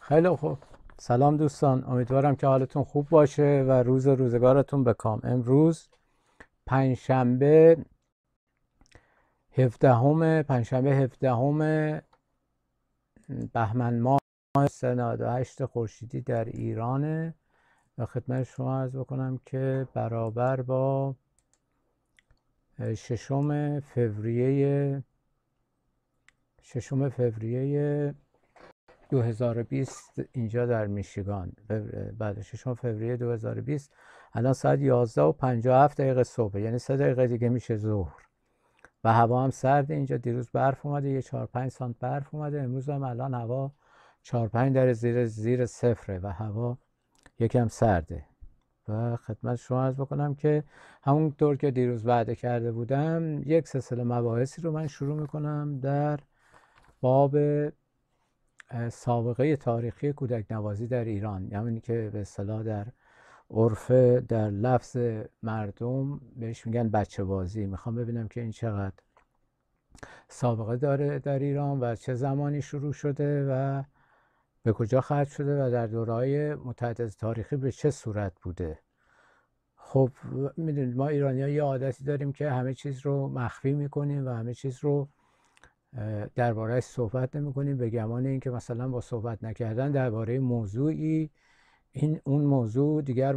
خیلی خوب سلام دوستان امیدوارم که حالتون خوب باشه و روز روزگارتون بکام امروز پنجشنبه هفدهم پنجشنبه همه بهمن ماه سناده هشت خورشیدی در ایرانه و خدمت شما از بکنم که برابر با ششم فوریه ششم فوریه 2020 اینجا در میشیگان بعد بله، ششم فوریه 2020 الان ساعت 11 و 57 دقیقه صبح یعنی 3 دقیقه دیگه میشه ظهر و هوا هم سرد اینجا دیروز برف اومده یه 4 5 سانت برف اومده امروز هم الان هوا 4 5 در زیر زیر صفره و هوا یکم سرده و خدمت شما از بکنم که همونطور که دیروز وعده کرده بودم یک سلسله مباحثی رو من شروع میکنم در باب سابقه تاریخی کودک نوازی در ایران یعنی که به صلاح در عرفه در لفظ مردم بهش میگن بچه بازی میخوام ببینم که این چقدر سابقه داره در ایران و چه زمانی شروع شده و به کجا ختم شده و در دورهای متعدد تاریخی به چه صورت بوده خب میدونید ما ایرانی ها یه عادتی داریم که همه چیز رو مخفی میکنیم و همه چیز رو دربارهش صحبت نمی کنیم به گمان اینکه مثلا با صحبت نکردن درباره موضوعی این اون موضوع دیگر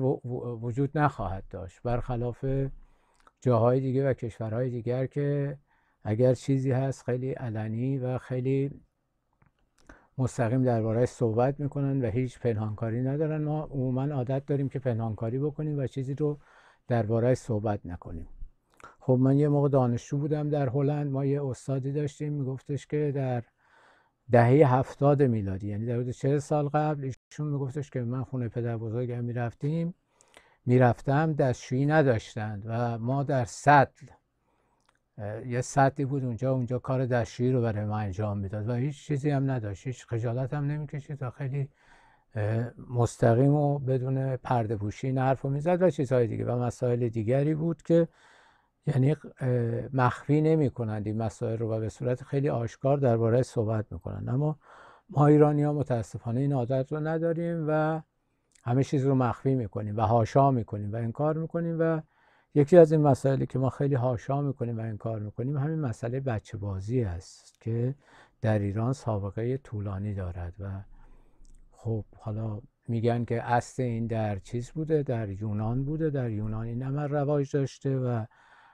وجود نخواهد داشت برخلاف جاهای دیگه و کشورهای دیگر که اگر چیزی هست خیلی علنی و خیلی مستقیم درباره صحبت میکنن و هیچ پنهانکاری ندارن ما عموما عادت داریم که پنهانکاری بکنیم و چیزی رو درباره صحبت نکنیم خب من یه موقع دانشجو بودم در هلند ما یه استادی داشتیم میگفتش که در دهه هفتاد میلادی یعنی در حدود چهل سال قبل ایشون میگفتش که من خونه پدر بزرگم میرفتیم میرفتم دستشویی نداشتند و ما در سطل یه سطحی بود اونجا اونجا کار دستشویی رو برای ما انجام میداد و هیچ چیزی هم نداشت هیچ خجالت هم نمیکشید و خیلی مستقیم و بدون پرده پوشی این حرف میزد و چیزهای دیگه و مسائل دیگری بود که یعنی مخفی کنند این مسائل رو و به صورت خیلی آشکار درباره صحبت میکنند اما ما ایرانی ها متاسفانه این عادت رو نداریم و همه چیز رو مخفی میکنیم و هاشا میکنیم و انکار میکنیم و یکی از این مسائلی که ما خیلی هاشا میکنیم و این کار میکنیم همین مسئله بچه بازی است که در ایران سابقه طولانی دارد و خب حالا میگن که اصل این در چیز بوده در یونان بوده در یونان این عمل رواج داشته و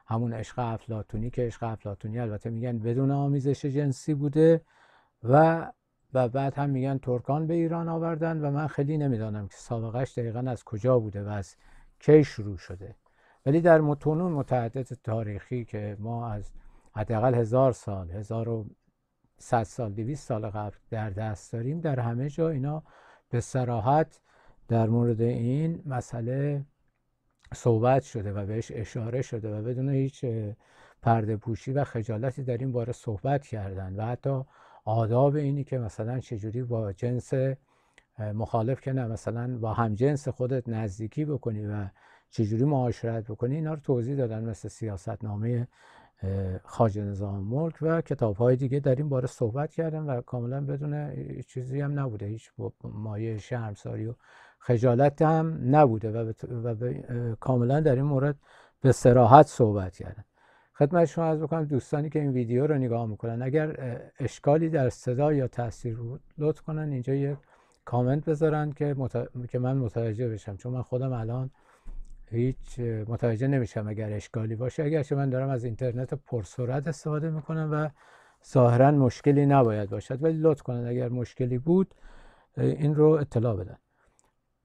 همون عشق افلاتونی که عشق افلاتونی البته میگن بدون آمیزش جنسی بوده و و بعد هم میگن ترکان به ایران آوردن و من خیلی نمیدانم که سابقش دقیقا از کجا بوده و از کی شروع شده ولی در متون متعدد تاریخی که ما از حداقل هزار سال هزار و صد سال دویست سال قبل در دست داریم در همه جا اینا به سراحت در مورد این مسئله صحبت شده و بهش اشاره شده و بدون هیچ پرده پوشی و خجالتی در این باره صحبت کردن و حتی آداب اینی که مثلا چجوری با جنس مخالف که نه مثلا با همجنس خودت نزدیکی بکنی و چجوری معاشرت بکنی اینا رو توضیح دادن مثل سیاست نامه خارج نظام ملک و کتاب دیگه در این باره صحبت کردن و کاملا بدون چیزی هم نبوده هیچ مایه شرمساری و خجالت هم نبوده و, کاملاً و ب... کاملا در این مورد به سراحت صحبت کردن خدمت شما از بکنم دوستانی که این ویدیو رو نگاه میکنن اگر اشکالی در صدا یا تاثیر بود لطف کنن اینجا یک کامنت بذارن که, که من متوجه بشم چون من خودم الان هیچ متوجه نمیشم اگر اشکالی باشه اگر اگرچه من دارم از اینترنت پرسرعت استفاده میکنم و ظاهرا مشکلی نباید باشد ولی لطف کنند اگر مشکلی بود این رو اطلاع بدن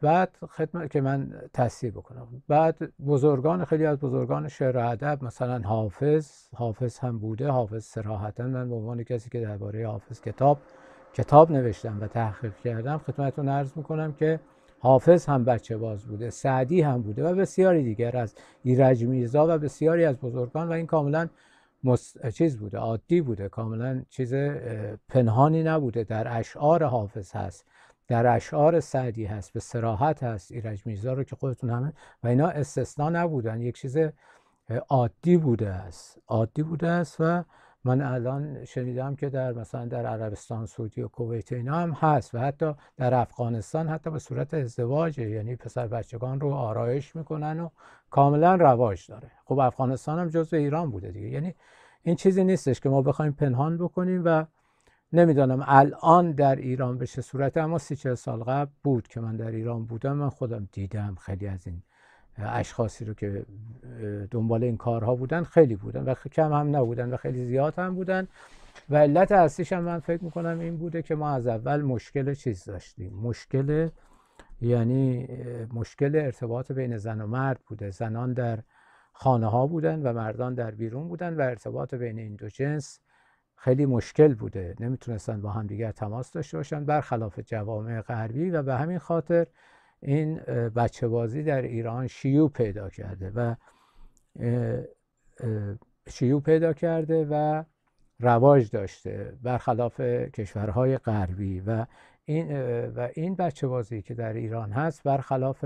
بعد خدمت که من تصحیح بکنم بعد بزرگان خیلی از بزرگان شعر و ادب مثلا حافظ حافظ هم بوده حافظ سراحتا من به عنوان کسی که درباره حافظ کتاب کتاب نوشتم و تحقیق کردم خدمتتون عرض میکنم که حافظ هم بچه باز بوده سعدی هم بوده و بسیاری دیگر از ایرج میرزا و بسیاری از بزرگان و این کاملا چیز بوده عادی بوده کاملا چیز پنهانی نبوده در اشعار حافظ هست در اشعار سعدی هست به سراحت هست ایرج میرزا رو که خودتون همه و اینا استثنا نبودن یک چیز عادی بوده است عادی بوده است و من الان شنیدم که در مثلا در عربستان سعودی و کویت اینا هم هست و حتی در افغانستان حتی به صورت ازدواج یعنی پسر بچگان رو آرایش میکنن و کاملا رواج داره خب افغانستان هم جزو ایران بوده دیگه یعنی این چیزی نیستش که ما بخوایم پنهان بکنیم و نمیدانم الان در ایران بشه صورت اما سی چه سال قبل بود که من در ایران بودم من خودم دیدم خیلی از این اشخاصی رو که دنبال این کارها بودن خیلی بودن و کم هم نبودن و خیلی زیاد هم بودن و علت اصلیش هم من فکر میکنم این بوده که ما از اول مشکل چیز داشتیم مشکل یعنی مشکل ارتباط بین زن و مرد بوده زنان در خانه ها بودن و مردان در بیرون بودن و ارتباط بین این دو جنس خیلی مشکل بوده نمیتونستن با همدیگر تماس داشته باشن برخلاف جوامع غربی و به همین خاطر این بچه بازی در ایران شیوع پیدا کرده و شیوع پیدا کرده و رواج داشته برخلاف کشورهای غربی و این و این بچه بازی که در ایران هست برخلاف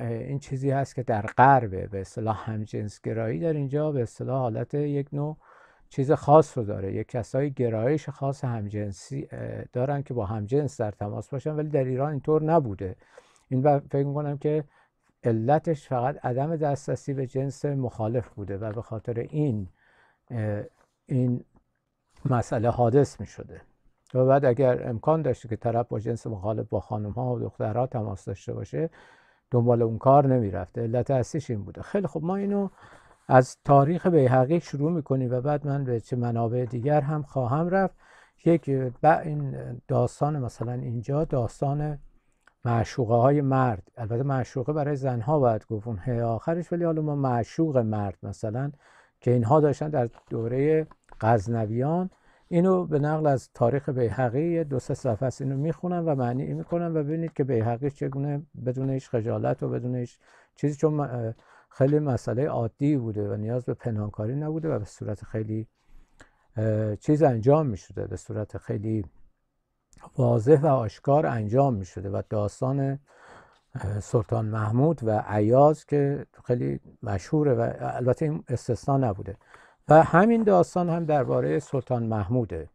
این چیزی هست که در غرب به اصطلاح گرایی در اینجا به اصطلاح حالت یک نوع چیز خاص رو داره یک کسایی گرایش خاص همجنسی دارن که با همجنس در تماس باشن ولی در ایران اینطور نبوده این فکر میکنم که علتش فقط عدم دسترسی به جنس مخالف بوده و به خاطر این این مسئله حادث می شده و بعد اگر امکان داشته که طرف با جنس مخالف با خانم ها و دخترها تماس داشته باشه دنبال اون کار نمی علت اصلیش این بوده خیلی خب ما اینو از تاریخ بیهقی شروع میکنیم و بعد من به چه منابع دیگر هم خواهم رفت یک این داستان مثلا اینجا داستان معشوقه های مرد البته معشوقه برای زنها باید گفت اون هی آخرش ولی حالا ما معشوق مرد مثلا که اینها داشتن در دوره غزنویان اینو به نقل از تاریخ بیهقی دو سه صفحه است اینو میخونم و معنی میکنم و ببینید که بیهقی چگونه بدون هیچ خجالت و بدون هیچ چیزی چون خیلی مسئله عادی بوده و نیاز به پنهانکاری نبوده و به صورت خیلی چیز انجام میشده به صورت خیلی واضح و آشکار انجام می و داستان سلطان محمود و عیاز که خیلی مشهوره و البته این استثنا نبوده و همین داستان هم درباره سلطان محموده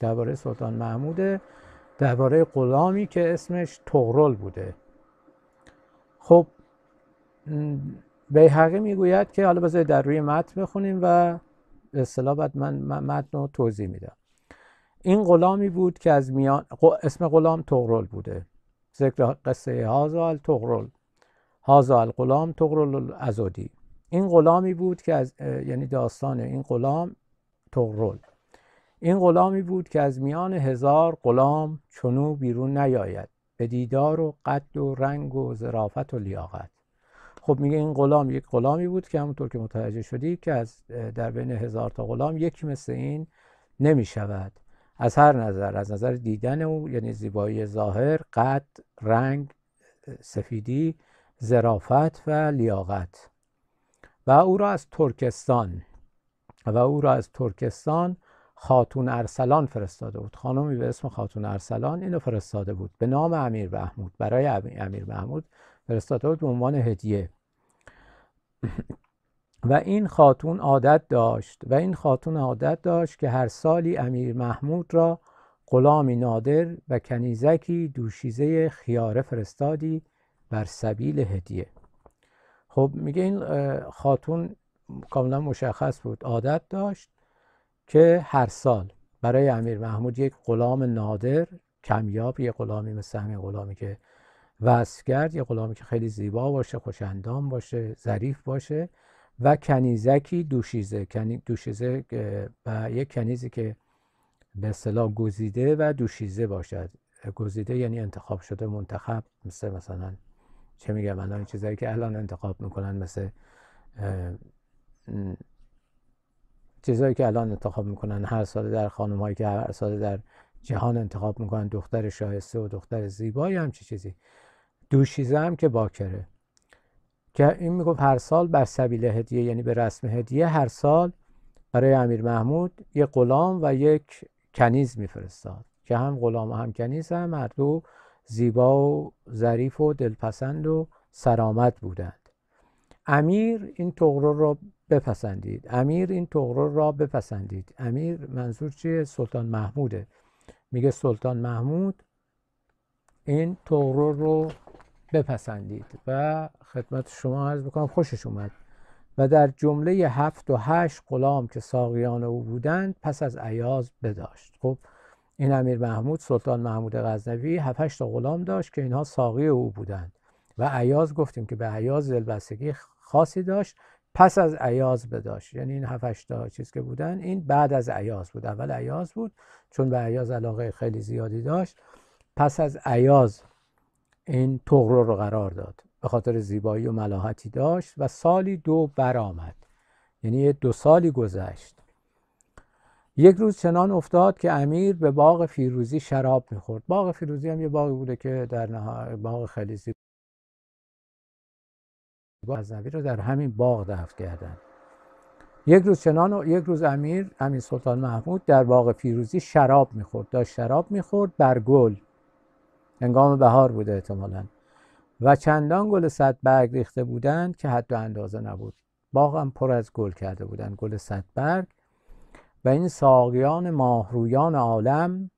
درباره سلطان محموده درباره غلامی که اسمش تغرل بوده خب به میگوید که حالا بذارید در روی متن بخونیم و به اصطلاح بعد من متن رو توضیح میدم این غلامی بود که از میان اسم غلام تغرل بوده ذکر قصه هازال تغرل هازال غلام تغرل ازودی این غلامی بود که از یعنی داستان این غلام تغرل این غلامی بود که از میان هزار غلام چنو بیرون نیاید به دیدار و قد و رنگ و ظرافت و لیاقت خب میگه این غلام یک غلامی بود که همونطور که متوجه شدی که از در بین هزار تا غلام یکی مثل این نمیشود. از هر نظر از نظر دیدن او یعنی زیبایی ظاهر قد رنگ سفیدی زرافت و لیاقت و او را از ترکستان و او را از ترکستان خاتون ارسلان فرستاده بود خانمی به اسم خاتون ارسلان اینو فرستاده بود به نام امیر محمود برای امیر محمود فرستاده بود به عنوان هدیه و این خاتون عادت داشت و این خاتون عادت داشت که هر سالی امیر محمود را غلامی نادر و کنیزکی دوشیزه خیاره فرستادی بر سبیل هدیه خب میگه این خاتون کاملا مشخص بود عادت داشت که هر سال برای امیر محمود یک غلام نادر کمیاب یه غلامی مثل همین غلامی که وصف کرد یه غلامی که خیلی زیبا باشه خوشندام باشه ظریف باشه و کنیزکی دوشیزه دوشیزه و یک کنیزی که به اصطلاح گزیده و دوشیزه باشد گزیده یعنی انتخاب شده منتخب مثل مثلا چه میگم الان چیزایی که الان انتخاب میکنن مثل چیزایی که الان انتخاب میکنن هر سال در خانم هایی که هر سال در جهان انتخاب میکنن دختر شایسته و دختر زیبایی همچی چیزی دوشیزه هم که باکره که این میگفت هر سال بر سبیل هدیه یعنی به رسم هدیه هر سال برای امیر محمود یه غلام و یک کنیز میفرستاد که هم غلام و هم کنیز هم هر زیبا و ظریف و دلپسند و سرامت بودند امیر این تغرر را بپسندید امیر این تغرر را بپسندید امیر منظور چیه سلطان محموده میگه سلطان محمود این تغرر رو بپسندید و خدمت شما عرض بکنم خوشش اومد و در جمله هفت و هشت غلام که ساقیان او بودند پس از عیاز بداشت خب این امیر محمود سلطان محمود غزنوی هفت هشت غلام داشت که اینها ساقی او بودند و عیاز گفتیم که به عیاز دلبستگی خاصی داشت پس از عیاز بداشت یعنی این هفت تا چیز که بودن این بعد از عیاز بود اول عیاز بود چون به عیاز علاقه خیلی زیادی داشت پس از عیاز این تغرو رو قرار داد به خاطر زیبایی و ملاحتی داشت و سالی دو برآمد یعنی دو سالی گذشت یک روز چنان افتاد که امیر به باغ فیروزی شراب میخورد باغ فیروزی هم یه باغی بوده که در نها... باغ خیلی زیبا رو در همین باغ دفن کردند یک روز چنان و یک روز امیر امیر سلطان محمود در باغ فیروزی شراب میخورد داشت شراب میخورد بر گل هنگام بهار بوده احتمالا و چندان گل صد برگ ریخته بودند که حد و اندازه نبود باغم پر از گل کرده بودند گل صد برگ و این ساقیان ماهرویان عالم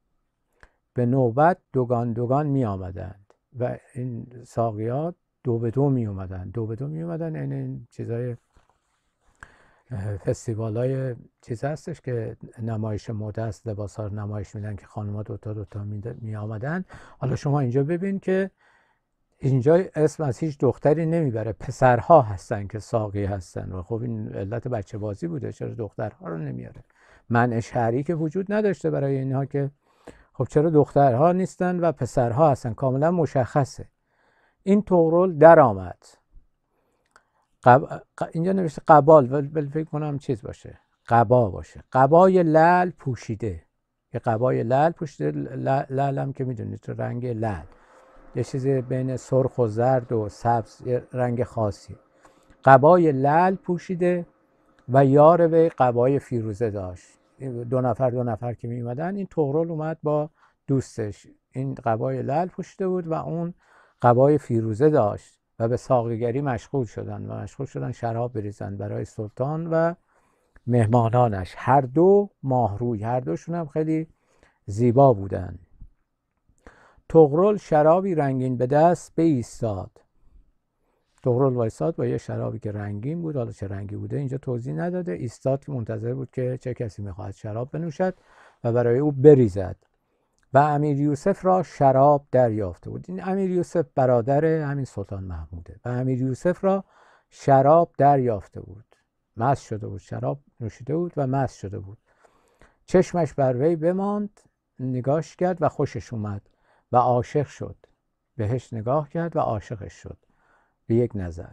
به نوبت دوگان دوگان می آمدند و این ساقیات دو به دو می اومدن دو به دو می اومدن این, یعنی این چیزای فستیوال های چیز هستش که نمایش موده است لباس نمایش میدن که خانم دوتا دوتا می, آمدن حالا شما اینجا ببین که اینجا اسم از هیچ دختری نمیبره پسرها هستن که ساقی هستن و خب این علت بچه بازی بوده چرا دخترها رو نمیاره من شهری که وجود نداشته برای اینها که خب چرا دخترها نیستن و پسرها هستن کاملا مشخصه این در آمد قب... اینجا نوشته قبال ولی فکر کنم چیز باشه قبا باشه قبای لل پوشیده یه قبای لل پوشیده لل که میدونید تو رنگ لل یه چیز بین سرخ و زرد و سبز یه رنگ خاصی قبای لل پوشیده و یار به قبای فیروزه داشت دو نفر دو نفر که می این تغرل اومد با دوستش این قبای لل پوشیده بود و اون قبای فیروزه داشت و به ساقیگری مشغول شدند و مشغول شدن شراب بریزند برای سلطان و مهمانانش هر دو ماهروی هر دوشون هم خیلی زیبا بودند تغرل شرابی رنگین به دست بایستاد تغرل وایستاد با یه شرابی که رنگین بود حالا چه رنگی بوده اینجا توضیح نداده ایستاد که منتظر بود که چه کسی میخواهد شراب بنوشد و برای او بریزد و امیر یوسف را شراب دریافته بود این امیر یوسف برادر همین سلطان محموده و امیر یوسف را شراب دریافته بود مست شده بود شراب نوشیده بود و مست شده بود چشمش بر وی بماند نگاش کرد و خوشش اومد و عاشق شد بهش نگاه کرد و عاشقش شد به یک نظر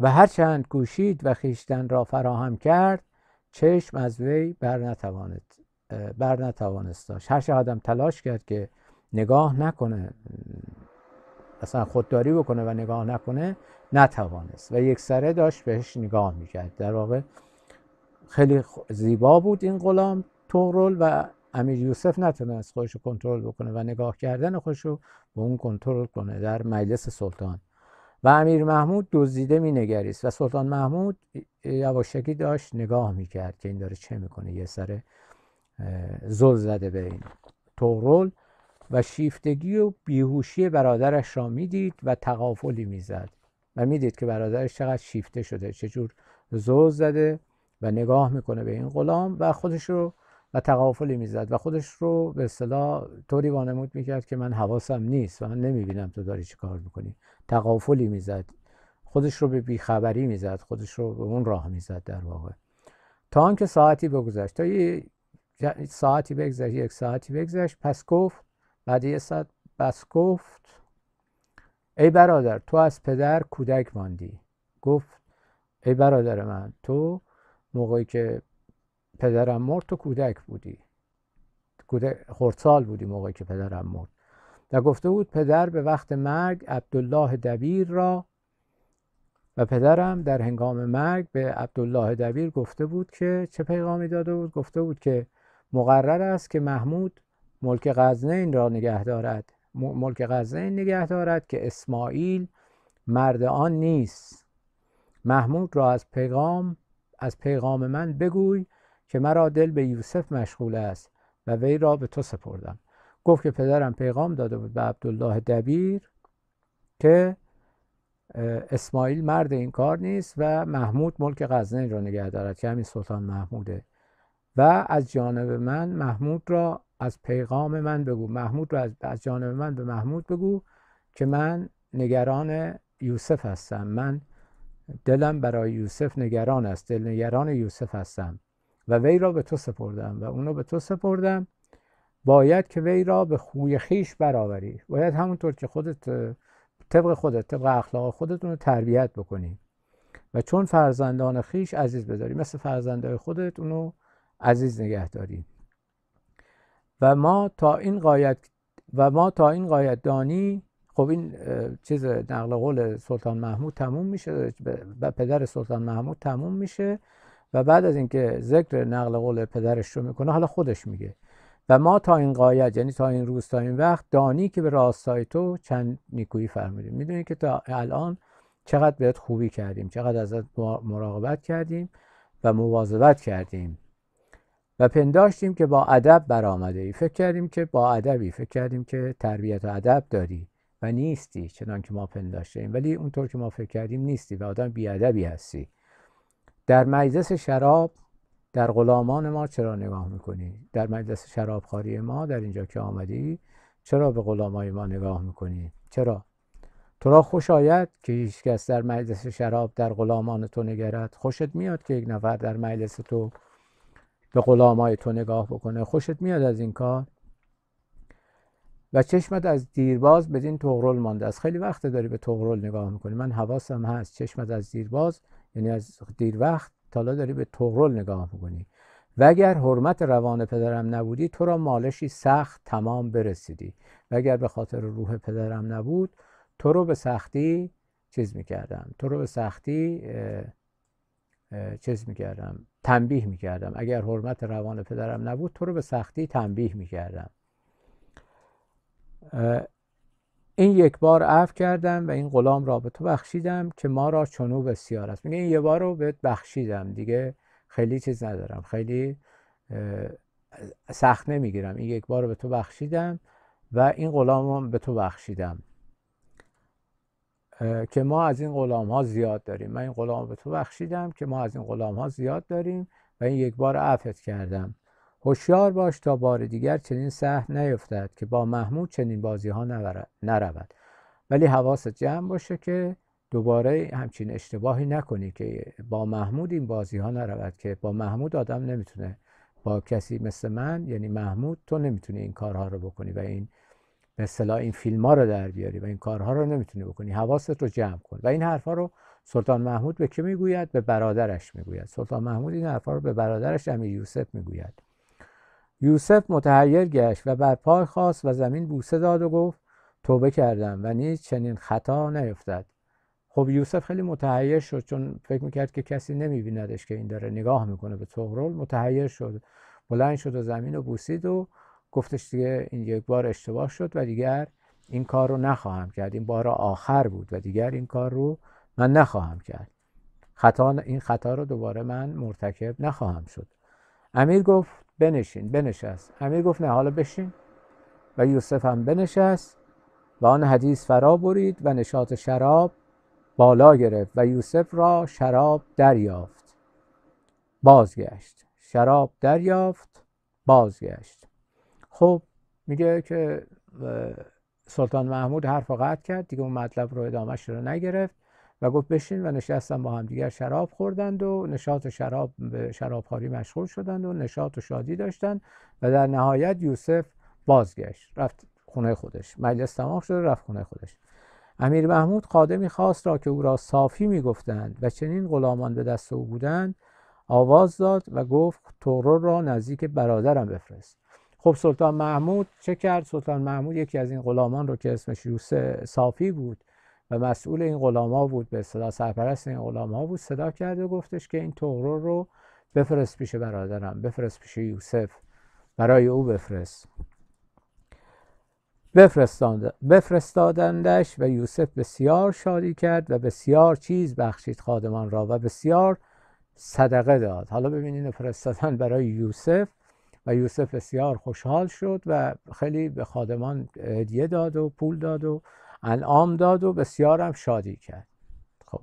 و هرچند گوشید و خیشتن را فراهم کرد چشم از وی بر نتواند بر داشت. هر آدم تلاش کرد که نگاه نکنه اصلا خودداری بکنه و نگاه نکنه نتوانست و یک سره داشت بهش نگاه میکرد در واقع خیلی زیبا بود این غلام تغرل و امیر یوسف نتونست خودش کنترل بکنه و نگاه کردن خودش رو به اون کنترل کنه در مجلس سلطان و امیر محمود می مینگریست و سلطان محمود یواشکی داشت نگاه میکرد که این داره چه میکنه یه سره زل زده به این تغرل و شیفتگی و بیهوشی برادرش را میدید و تقافلی میزد و میدید که برادرش چقدر شیفته شده چجور زوز زده و نگاه میکنه به این غلام و خودش رو و تقافلی میزد و خودش رو به اصطلاح طوری وانمود میکرد که من حواسم نیست و من نمیبینم تو داری چی کار میکنی تقافلی میزد خودش رو به بیخبری میزد خودش رو به اون راه میزد در واقع تا آنکه ساعتی بگذشت تا ساعتی بگذشت یک ساعتی بگذشت پس گفت بعد یه ساعت پس گفت ای برادر تو از پدر کودک ماندی گفت ای برادر من تو موقعی که پدرم مرد تو کودک بودی خردسال بودی موقعی که پدرم مرد و گفته بود پدر به وقت مرگ عبدالله دبیر را و پدرم در هنگام مرگ به عبدالله دبیر گفته بود که چه پیغامی داده بود گفته بود که مقرر است که محمود ملک غزنین را نگه دارد ملک غزنین نگه دارد که اسماعیل مرد آن نیست محمود را از پیغام از پیغام من بگوی که مرا دل به یوسف مشغول است و وی را به تو سپردم گفت که پدرم پیغام داده بود به عبدالله دبیر که اسماعیل مرد این کار نیست و محمود ملک غزنین را نگه دارد که همین سلطان محموده و از جانب من محمود را از پیغام من بگو محمود را از جانب من به محمود بگو که من نگران یوسف هستم من دلم برای یوسف نگران است دل نگران یوسف هستم و وی را به تو سپردم و اونو به تو سپردم باید که وی را به خوی خیش برآوری باید همونطور که خودت طبق خودت طبق اخلاق خودت اونو تربیت بکنی و چون فرزندان خیش عزیز بداری مثل فرزندان خودت اونو عزیز نگه داریم و ما تا این قایت و ما تا این قایت دانی خب این چیز نقل قول سلطان محمود تموم میشه و پدر سلطان محمود تموم میشه و بعد از اینکه ذکر نقل قول پدرش رو میکنه حالا خودش میگه و ما تا این قایت یعنی تا این روز تا این وقت دانی که به راستای تو چند نیکویی فرمودیم میدونی که تا الان چقدر بهت خوبی کردیم چقدر ازت مراقبت کردیم و مواظبت کردیم و پنداشتیم که با ادب برآمده ای فکر کردیم که با ادبی فکر کردیم که تربیت و ادب داری و نیستی چنان که ما پنداشتیم ولی اونطور که ما فکر کردیم نیستی و آدم ادبی هستی در مجلس شراب در غلامان ما چرا نگاه میکنی؟ در مجلس شرابخواری ما در اینجا که آمدی چرا به غلامای ما نگاه میکنی؟ چرا؟ تو را خوش آید که هیچ کس در مجلس شراب در غلامان تو نگرد خوشت میاد که یک نفر در مجلس تو به غلامای تو نگاه بکنه خوشت میاد از این کار و چشمت از دیرباز بدین تغرل مانده است خیلی وقت داری به تغرل نگاه میکنی من حواسم هست چشمت از دیرباز یعنی از دیر وقت تالا داری به تغرل نگاه میکنی و اگر حرمت روان پدرم نبودی تو را مالشی سخت تمام برسیدی و اگر به خاطر روح پدرم نبود تو رو به سختی چیز میکردم تو رو به سختی چیز میکردم تنبیه میکردم اگر حرمت روان پدرم نبود تو رو به سختی تنبیه میکردم این یک بار عفو کردم و این غلام را به تو بخشیدم که ما را چنو بسیار است میگه این یه بار رو بهت بخشیدم دیگه خیلی چیز ندارم خیلی سخت نمیگیرم این یک بار رو به تو بخشیدم و این غلام به تو بخشیدم که ما از این غلام ها زیاد داریم من این غلام به تو بخشیدم که ما از این غلام ها زیاد داریم و این یک بار عفت کردم هوشیار باش تا بار دیگر چنین سهل نیفتد که با محمود چنین بازی ها نرود ولی حواست جمع باشه که دوباره همچین اشتباهی نکنی که با محمود این بازی ها نرود که با محمود آدم نمیتونه با کسی مثل من یعنی محمود تو نمیتونی این کارها رو بکنی و این مثلا این فیلم رو در بیاری و این کارها رو نمیتونی بکنی حواست رو جمع کن و این حرفها رو سلطان محمود به کی میگوید به برادرش میگوید سلطان محمود این حرفها رو به برادرش امیر یوسف میگوید یوسف متحیر گشت و بر پای خواست و زمین بوسه داد و گفت توبه کردم و نیز چنین خطا نیفتد خب یوسف خیلی متحیر شد چون فکر میکرد که کسی نمیبیندش که این داره نگاه میکنه به تغرل متحیر شد بلند شد و زمین رو بوسید و گفتش دیگه این یک بار اشتباه شد و دیگر این کار رو نخواهم کرد این بار آخر بود و دیگر این کار رو من نخواهم کرد خطا این خطا رو دوباره من مرتکب نخواهم شد امیر گفت بنشین بنشست امیر گفت نه حالا بشین و یوسف هم بنشست و آن حدیث فرا برید و نشاط شراب بالا گرفت و یوسف را شراب دریافت بازگشت شراب دریافت بازگشت خب میگه که سلطان محمود حرف قطع کرد دیگه اون مطلب رو ادامهش رو نگرفت و گفت بشین و نشستن با هم دیگر شراب خوردند و نشاط شراب به شرابخواری مشغول شدند و نشاط و شادی داشتند و در نهایت یوسف بازگشت رفت خونه خودش مجلس تمام شده رفت خونه خودش امیر محمود قادمی خواست را که او را صافی میگفتند و چنین غلامان به دست او بودند آواز داد و گفت تورو را نزدیک برادرم بفرست خب سلطان محمود چه کرد سلطان محمود یکی از این غلامان رو که اسمش یوسف صافی بود و مسئول این غلاما بود به صدا سرپرست این غلاما بود صدا کرد و گفتش که این تغرو رو بفرست پیش برادرم بفرست پیش یوسف برای او بفرست بفرستادندش و یوسف بسیار شادی کرد و بسیار چیز بخشید خادمان را و بسیار صدقه داد حالا ببینین فرستادن برای یوسف و یوسف بسیار خوشحال شد و خیلی به خادمان هدیه داد و پول داد و انعام داد و بسیارم شادی کرد خب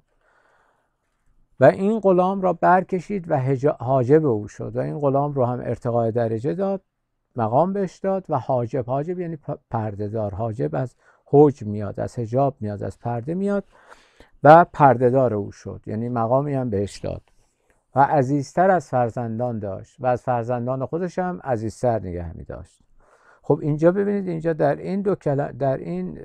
و این غلام را برکشید و حاجب او شد و این غلام رو هم ارتقای درجه داد مقام بهش داد و حاجب حاجب یعنی پردهدار حاجب از حج میاد از حجاب میاد از پرده میاد و پردهدار او شد یعنی مقامی هم بهش داد و عزیزتر از فرزندان داشت و از فرزندان خودش هم عزیزتر نگه می داشت خب اینجا ببینید اینجا در این دو در این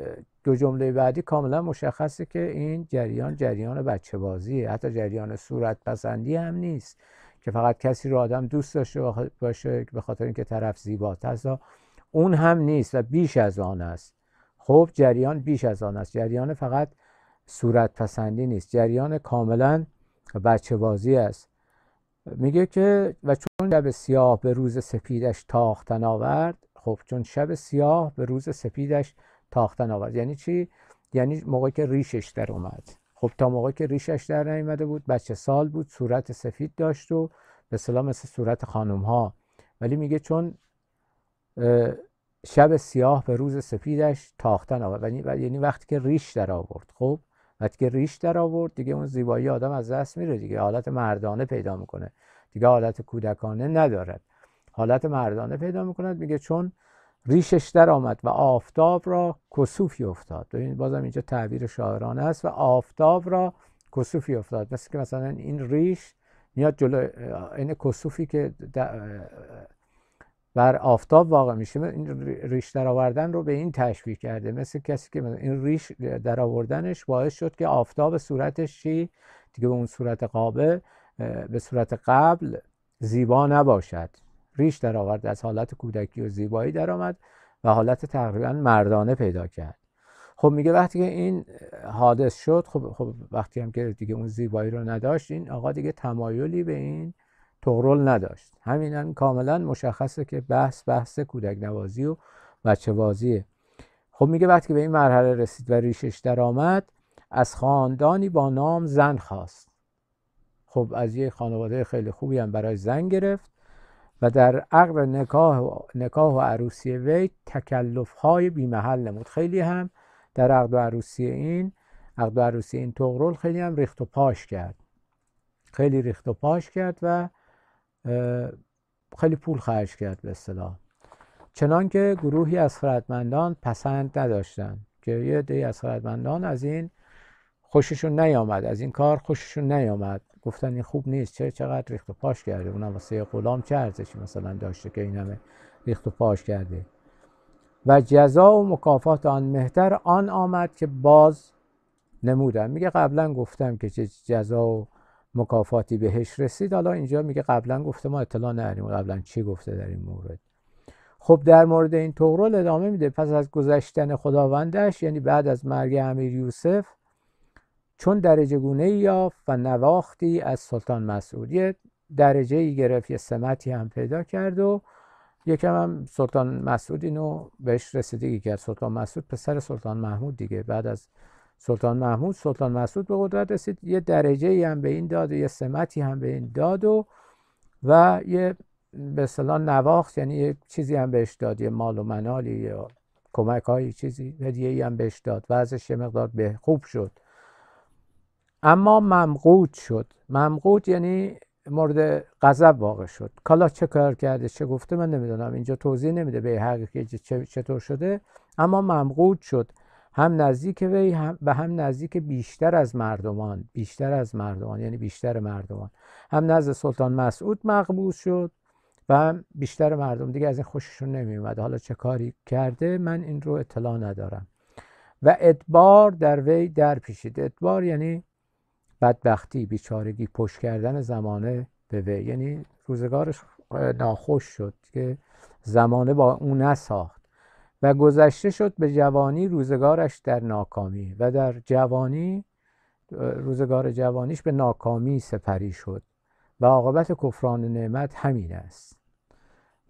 دو جمله بعدی کاملا مشخصه که این جریان جریان بچه بازیه حتی جریان صورت پسندی هم نیست که فقط کسی رو آدم دوست داشته باشه به خاطر اینکه طرف زیباتر است اون هم نیست و بیش از آن است خب جریان بیش از آن است جریان فقط صورت پسندی نیست جریان کاملا بچه بازی است میگه که و چون شب سیاه به روز سفیدش تاختن آورد خب چون شب سیاه به روز سفیدش تاختن آورد یعنی چی یعنی موقعی که ریشش در اومد خب تا موقعی که ریشش در نیامده بود بچه سال بود صورت سفید داشت و به سلام مثل صورت خانم ها ولی میگه چون شب سیاه به روز سفیدش تاختن آورد یعنی, یعنی وقتی که ریش در آورد خب وقتی که ریش در آورد دیگه اون زیبایی آدم از دست میره دیگه حالت مردانه پیدا میکنه دیگه حالت کودکانه ندارد حالت مردانه پیدا میکند میگه چون ریشش در آمد و آفتاب را کسوفی افتاد ببینید بازم اینجا تعبیر شاعرانه است و آفتاب را کسوفی افتاد مثل که مثلا این ریش میاد جلو این کسوفی که بر آفتاب واقع میشه این ریش در آوردن رو به این تشبیه کرده مثل کسی که این ریش در آوردنش باعث شد که آفتاب صورتش چی دیگه به اون صورت قابه به صورت قبل زیبا نباشد ریش در آورد از حالت کودکی و زیبایی درآمد و حالت تقریبا مردانه پیدا کرد خب میگه وقتی که این حادث شد خب, خب وقتی هم که دیگه اون زیبایی رو نداشت این آقا دیگه تمایلی به این تغرل نداشت همین کاملا مشخصه که بحث بحث کودک نوازی و بچه بازیه خب میگه وقتی به این مرحله رسید و ریشش در آمد از خاندانی با نام زن خواست خب از یه خانواده خیلی خوبی هم برای زن گرفت و در عقد نکاح و, نکاح و عروسی وی تکلف های بیمحل نمود خیلی هم در عقد و عروسی این عقد و عروسی این تغرل خیلی هم ریخت و پاش کرد خیلی ریخت و پاش کرد و خیلی پول خرج کرد به اصطلاح چنان که گروهی از خردمندان پسند نداشتند که یه دی از خردمندان از این خوششون نیامد از این کار خوششون نیامد گفتن این خوب نیست چه چقدر ریخت و پاش کرده اونم واسه غلام چه ارزشی مثلا داشته که این همه ریخت و پاش کرده و جزا و مکافات آن مهتر آن آمد که باز نمودن میگه قبلا گفتم که چه جزا و مکافاتی بهش رسید حالا اینجا میگه قبلا گفته ما اطلاع نداریم قبلا چی گفته در این مورد خب در مورد این تورول ادامه میده پس از گذشتن خداوندش یعنی بعد از مرگ امیر یوسف چون درجه گونه یافت و نواختی از سلطان مسعود درجه ای گرفت یه سمتی هم پیدا کرد و یکم هم سلطان مسعود اینو بهش رسیدگی کرد سلطان مسعود پسر سلطان محمود دیگه بعد از سلطان محمود سلطان مسعود به قدرت رسید یه درجه ای هم به این داد و یه سمتی هم به این داد و و یه به اصطلاح نواخت یعنی یه چیزی هم بهش داد یه مال و منالی یا کمک های چیزی هدیه ای هم بهش داد وضعش یه مقدار به خوب شد اما ممقود شد ممقود یعنی مورد غضب واقع شد کالا چه کار کرده چه گفته من نمیدونم اینجا توضیح نمیده به حقیقی چطور شده اما ممقود شد هم نزدیک وی هم و هم نزدیک بیشتر از مردمان بیشتر از مردمان یعنی بیشتر مردمان هم نزد سلطان مسعود مقبوض شد و هم بیشتر مردم دیگه از این خوششون نمیومد حالا چه کاری کرده من این رو اطلاع ندارم و ادبار در وی در پیشید ادبار یعنی بدبختی بیچارگی پشت کردن زمانه به وی یعنی روزگارش ناخوش شد که زمانه با اون نساخت و گذشته شد به جوانی روزگارش در ناکامی و در جوانی روزگار جوانیش به ناکامی سپری شد و عاقبت کفران نعمت همین است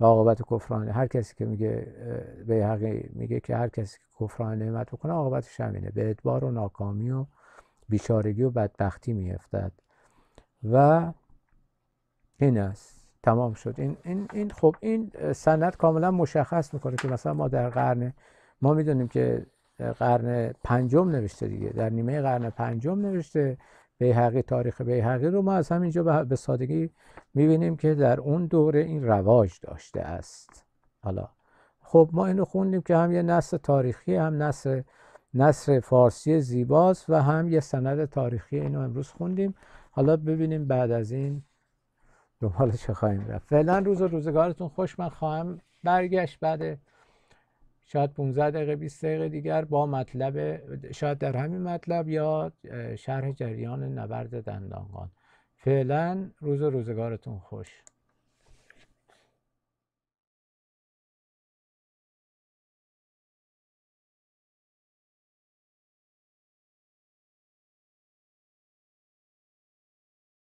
و عاقبت کفران هر کسی که میگه به حقی میگه که هر کسی که کفران نعمت بکنه عاقبتش همینه به ادبار و ناکامی و بیچارگی و بدبختی میافتد و این است تمام شد این این این خب این سند کاملا مشخص میکنه که مثلا ما در قرن ما میدونیم که قرن پنجم نوشته دیگه در نیمه قرن پنجم نوشته به حقی تاریخ بیهقی رو ما از همینجا به سادگی میبینیم که در اون دوره این رواج داشته است حالا خب ما اینو خوندیم که هم یه نصر تاریخی هم نصر نصر فارسی زیباست و هم یه سند تاریخی اینو امروز خوندیم حالا ببینیم بعد از این دنبال چه خواهیم رفت فعلا روز و روزگارتون خوش من خواهم برگشت بعد شاید 15 دقیقه 20 دقیقه دیگر با مطلب شاید در همین مطلب یا شرح جریان نبرد دندانگان فعلا روز و روزگارتون خوش